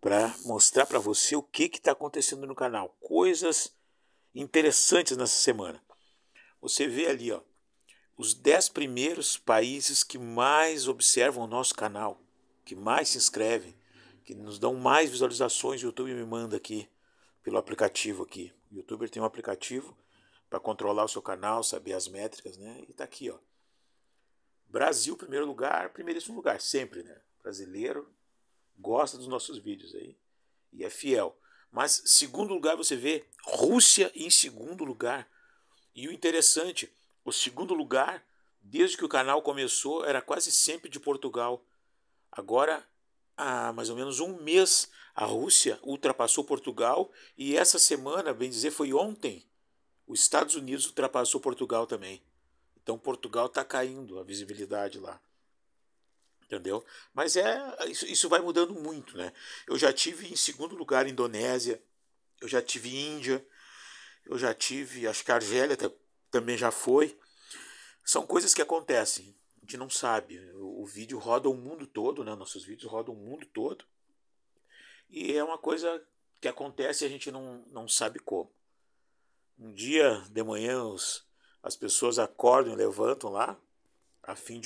para mostrar para você o que está acontecendo no canal, coisas interessantes nessa semana. Você vê ali ó, os 10 primeiros países que mais observam o nosso canal, que mais se inscrevem, que nos dão mais visualizações. O YouTube me manda aqui pelo aplicativo aqui. O YouTuber tem um aplicativo para controlar o seu canal, saber as métricas, né? E tá aqui, ó. Brasil, primeiro lugar, primeiríssimo lugar, sempre, né? Brasileiro, gosta dos nossos vídeos aí e é fiel. Mas segundo lugar você vê Rússia em segundo lugar. E o interessante, o segundo lugar, desde que o canal começou, era quase sempre de Portugal. Agora, há mais ou menos um mês, a Rússia ultrapassou Portugal e essa semana, bem dizer, foi ontem, os Estados Unidos ultrapassou Portugal também. Então Portugal está caindo a visibilidade lá entendeu? Mas é isso, isso vai mudando muito, né? Eu já tive em segundo lugar Indonésia, eu já tive Índia, eu já tive, acho que Argélia também já foi. São coisas que acontecem, a gente não sabe. O, o vídeo roda o mundo todo, né? Nossos vídeos rodam o mundo todo. E é uma coisa que acontece e a gente não, não sabe como. Um dia de manhã os, as pessoas acordam, levantam lá, a fim de